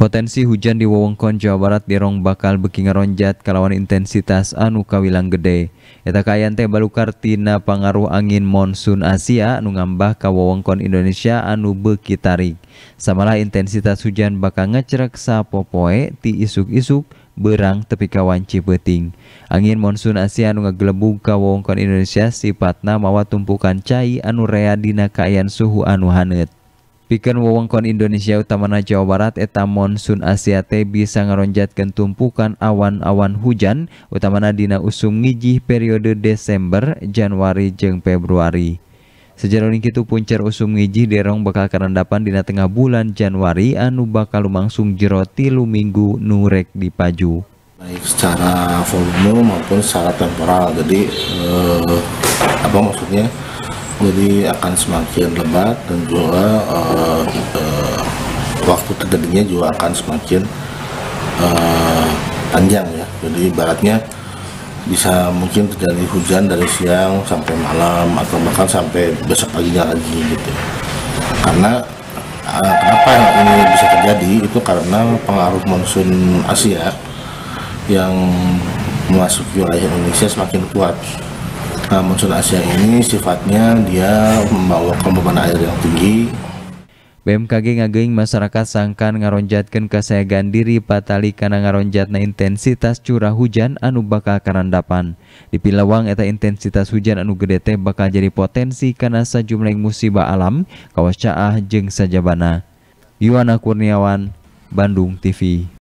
potensi hujan di wewengkon Jawa Barat dirong bakal bekinga Rojat kalawan intensitas anu kawilang gede eta Kayan teh Balluk Kartina pangaruh angin monsun Asia nu ngambah ka wewengkon Indonesia anu bekirik samalah intensitas hujan bakal nga cerreg sappopoe ti isuk-isuk berang tepi ka waci beting angin monsun Asia nu ngaglebu kawengkon Indonesiasi Patna mawa tumpukan cairi anu readina Kayan suhu anuhaneta Pikeun wewengkon Indonesia utamana Jawa Barat eta monsun Asia teh bisa ngeronjatkan tumpukan awan-awan hujan utamana dina usum ngijih periode Desember, Januari jeung Februari. Sejaroning itu puncer usum ngijih derong bakal kerendapan dina tengah bulan Januari anu bakal lumangsung jeroti tilu minggu nurek di dipaju. Baik secara volume maupun secara temporal. Jadi eh, apa maksudnya? jadi akan semakin lebat dan juga uh, uh, waktu terjadinya juga akan semakin uh, panjang ya jadi ibaratnya bisa mungkin terjadi hujan dari siang sampai malam atau bahkan sampai besok paginya lagi gitu karena uh, kenapa ini bisa terjadi itu karena pengaruh monsun Asia yang memasuki wilayah Indonesia semakin kuat Nah, eh, monsun Asia ini sifatnya dia membawa kelembaban air yang tinggi. BMKG ngaging masyarakat sangkan ngaronjatkan keseagan diri patali karena ngaronjatna intensitas curah hujan anu bakal karandapan. Di Pilawang eta intensitas hujan anu gede teh bakal jadi potensi karena sejumlah musibah alam, kawas caah jeng sajabana. Yuwana Kurniawan, Bandung TV.